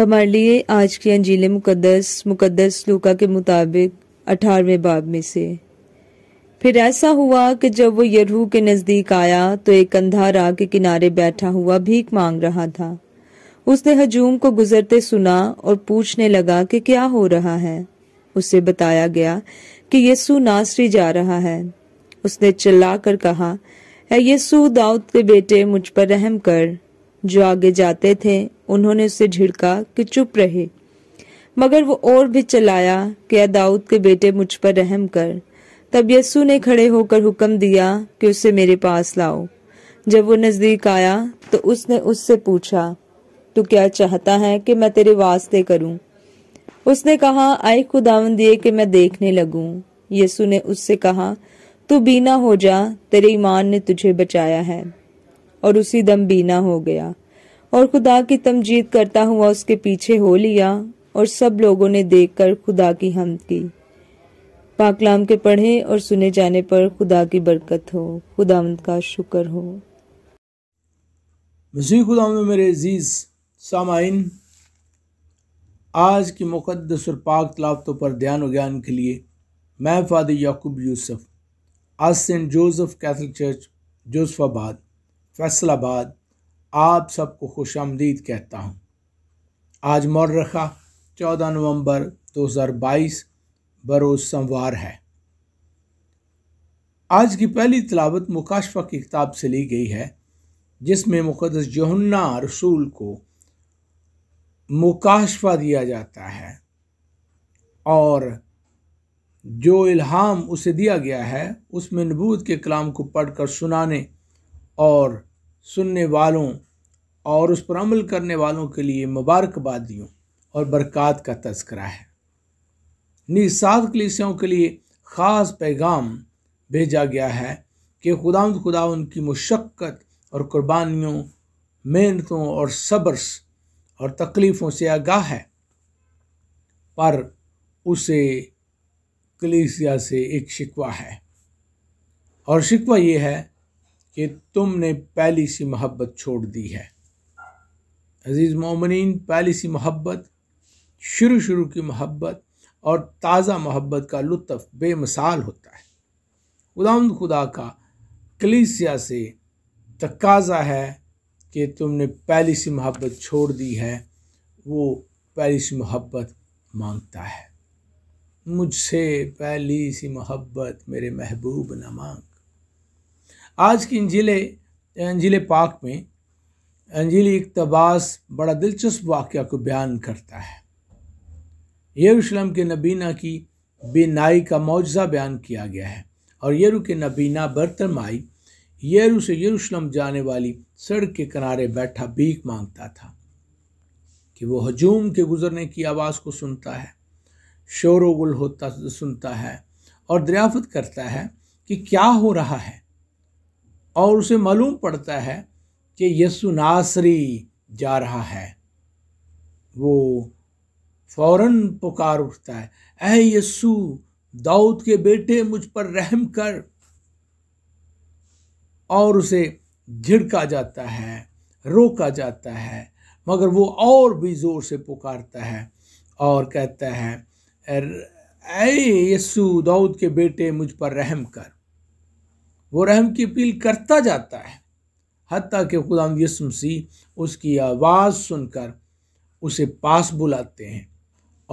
हमारे लिए आज की अंजील मुकदस मुकदस लूका के मुताबिक अठारहवें बाब में से फिर ऐसा हुआ कि जब वो यरहू के नज़दीक आया तो एक अंधा राह के किनारे बैठा हुआ भीख मांग रहा था उसने हजूम को गुजरते सुना और पूछने लगा कि क्या हो रहा है उसे बताया गया कि यसु नासरी जा रहा है उसने चिल्ला कर कहा है दाऊद के बेटे मुझ पर रहम कर जो आगे जाते थे उन्होंने उसे झिड़का कि चुप रहे मगर वो और भी चलाया कि दाऊद के बेटे मुझ पर रहम कर तब यस्सु ने खड़े होकर हुक्म दिया कि उसे मेरे पास लाओ जब वो नज़दीक आया तो उसने उससे पूछा तू क्या चाहता है कि मैं तेरे वास्ते करूं? उसने कहा आई खुदावन दिए कि मैं देखने लगू यसु ने उससे कहा तू बीना हो जा तेरे ईमान ने तुझे बचाया है और उसी दम बीना हो गया और खुदा की तमजीद करता हुआ उसके पीछे हो लिया और सब लोगों ने देखकर खुदा की हम की पाकलाम के पढ़े और सुने जाने पर खुदा की बरकत हो खुदा का शुक्र हो मसीह में मेरे अजीज़ सामाइन आज की मुक़दस और पाक तलावतों पर ध्यान ज्ञान के लिए मैं फादर याकूब यूसुफ आज saint Joseph Catholic church Josephabad Faisalabad आप सबको खुश आमदीद कहता हूँ आज मौरखा चौदह नवंबर 2022 बरोज़ सोमवार है आज की पहली तलावत मुकाशफा की किताब से ली गई है जिसमें मुकदस जहन्ना रसूल को मुकाशफा दिया जाता है और जो इल्हाम उसे दिया गया है उसमें नबूत के कलाम को पढ़कर सुनाने और सुनने वालों और उस पर अमल करने वालों के लिए मुबारकबादियों और बरक़ात का तस्करा है निसाद कलीसियाओं के लिए ख़ास पैगाम भेजा गया है कि खुदा खुदा उनकी मुशक्क़त और कुर्बानियों मेहनतों और सब्रस और तकलीफ़ों से आगाह है पर उसे कलीसिया से एक शिकवा है और शिकवा ये है कि तुमने पहली सी मोहब्बत छोड़ दी है अज़ीज़ मोमिन पहली सी मोहब्बत शुरू शुरू की मोहब्बत और ताज़ा मोहब्बत का लुत्फ़ बेमिसाल होता है खुदाम खुदा का कलीसिया से तकाजा है कि तुमने पहली सी मोहब्बत छोड़ दी है वो पहली सी मोहब्बत मांगता है मुझसे पहली सी मोहब्बत मेरे महबूब न मांग आज की इंजिले अंजिले पाक में अंजिल इकतबास बड़ा दिलचस्प वाक़ को बयान करता है यरूशलेम के नबीना की बेनाई का मुआवजा बयान किया गया है और यरु के नबीना बरतमाई यरू से यरूशलेम जाने वाली सड़क के किनारे बैठा भीख मांगता था कि वो हजूम के गुजरने की आवाज़ को सुनता है शोर वुल होता सुनता है और दरियाफत करता है कि क्या हो रहा है और उसे मालूम पड़ता है कि यसु नासरी जा रहा है वो फौरन पुकार उठता है अह यस्सु दाऊद के बेटे मुझ पर रहम कर और उसे झिड़का जाता है रोका जाता है मगर वो और भी ज़ोर से पुकारता है और कहता है अय यस्सु दाऊद के बेटे मुझ पर रहम कर वो रहम की अपील करता जाता है हती कि खुदाम यसमसी उसकी आवाज़ सुनकर उसे पास बुलाते हैं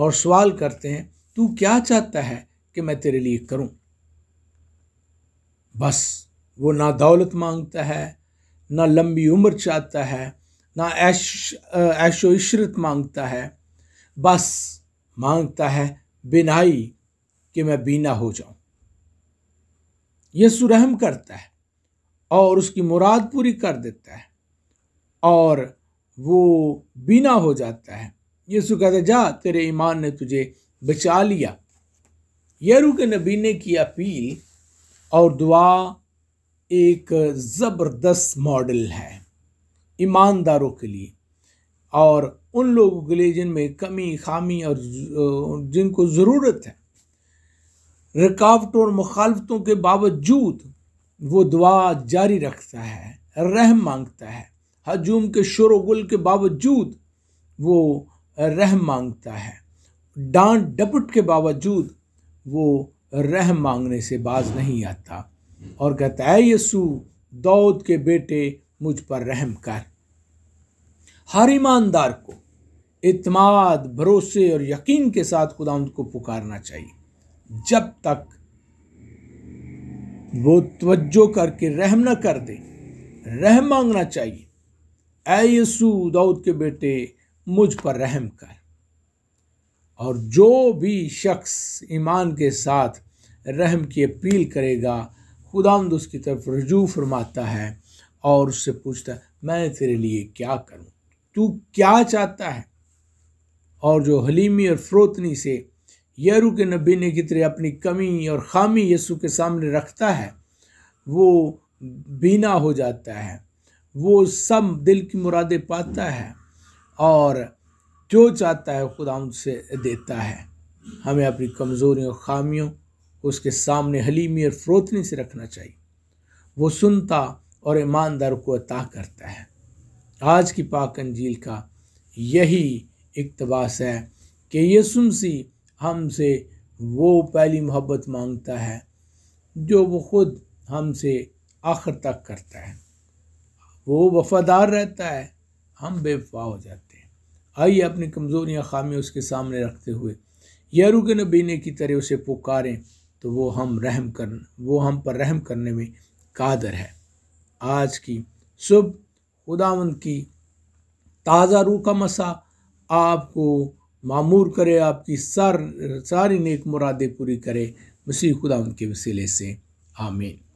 और सवाल करते हैं तू क्या चाहता है कि मैं तेरे लिए करूं? बस वो ना दौलत मांगता है ना लंबी उम्र चाहता है ना ऐश ऐशो मांगता है बस मांगता है बिनाई कि मैं बीना हो जाऊं यसु रहम करता है और उसकी मुराद पूरी कर देता है और वो बीना हो जाता है यसु कहते जा तेरे ईमान ने तुझे बचा लिया यरू के नबी ने की अपील और दुआ एक ज़बरदस्त मॉडल है ईमानदारों के लिए और उन लोगों के लिए जिनमें कमी खामी और जिनको ज़रूरत है रुकावटों और मुखालफतों के बावजूद वो दुआ जारी रखता है रहम मांगता है हजूम के गुल के बावजूद वो रहम मांगता है डांट डपट के बावजूद वो रहम मांगने से बाज नहीं आता और कहता है यसु दौद के बेटे मुझ पर रहम कर हर ईमानदार को इतमाद भरोसे और यकीन के साथ खुदा को पुकारना चाहिए जब तक वो तवज्जो करके रहम न कर दे रहम मांगना चाहिए ऐ यसु दाऊद के बेटे मुझ पर रहम कर और जो भी शख्स ईमान के साथ रहम की अपील करेगा खुदामद उसकी तरफ रजू फरमाता है और उससे पूछता है मैं तेरे लिए क्या करूं तू क्या चाहता है और जो हलीमी और फ्रोतनी से यरू के नबी ने कितने अपनी कमी और खामी यसु के सामने रखता है वो बीना हो जाता है वो सब दिल की मुरादें पाता है और जो चाहता है खुदा उनसे देता है हमें अपनी कमज़ोरियों और खामियों उसके सामने हलीमी और फ्रोतनी से रखना चाहिए वो सुनता और ईमानदार को अता करता है आज की पाक अंजील का यही इकतबास है कि सुनसी हमसे वो पहली मोहब्बत मांगता है जो वो ख़ुद हमसे आखिर तक करता है वो वफादार रहता है हम बेवफा हो जाते हैं आइए अपनी कमज़ोरियां खामियाँ उसके सामने रखते हुए यारू के नबीने की तरह उसे पुकारें तो वो हम रहम कर वो हम पर रहम करने में कादर है आज की सुबह खुदावंद की ताज़ा रूह का मसा आपको मामूर करे आपकी सार सारी नेक मुरादें पूरी करे मसीह खुदा उनके वसीले से आमीन